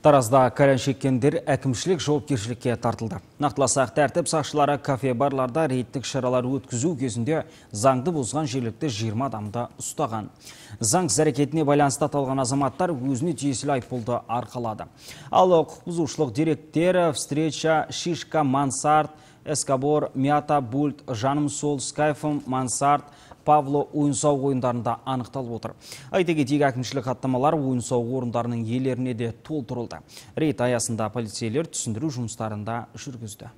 Таразда қаран шеккендер әкімшілік жауапкершілікке тартылды. Нақтыласақ тәртіп сақшылары кафе барларда рейдтік шаралар өткізу кезінде заңды бұзған жерлікті 20 адамды ұстаған. Заң зәрекетіне байланысты аталған азаматтар өзіне тиесілі болды арқалады. Ал құқық бұзушылық встреча Шишка Мансарт Эскабор, мята бульт жаным сол скайфым мансарт павло ойын ойындарында анықталып отыр айта кетейік әкімшілік хаттамалар ойын сауық орындарының иелеріне де толтырылды Рейт аясында полицейлер түсіндіру жұмыстарында жүргізді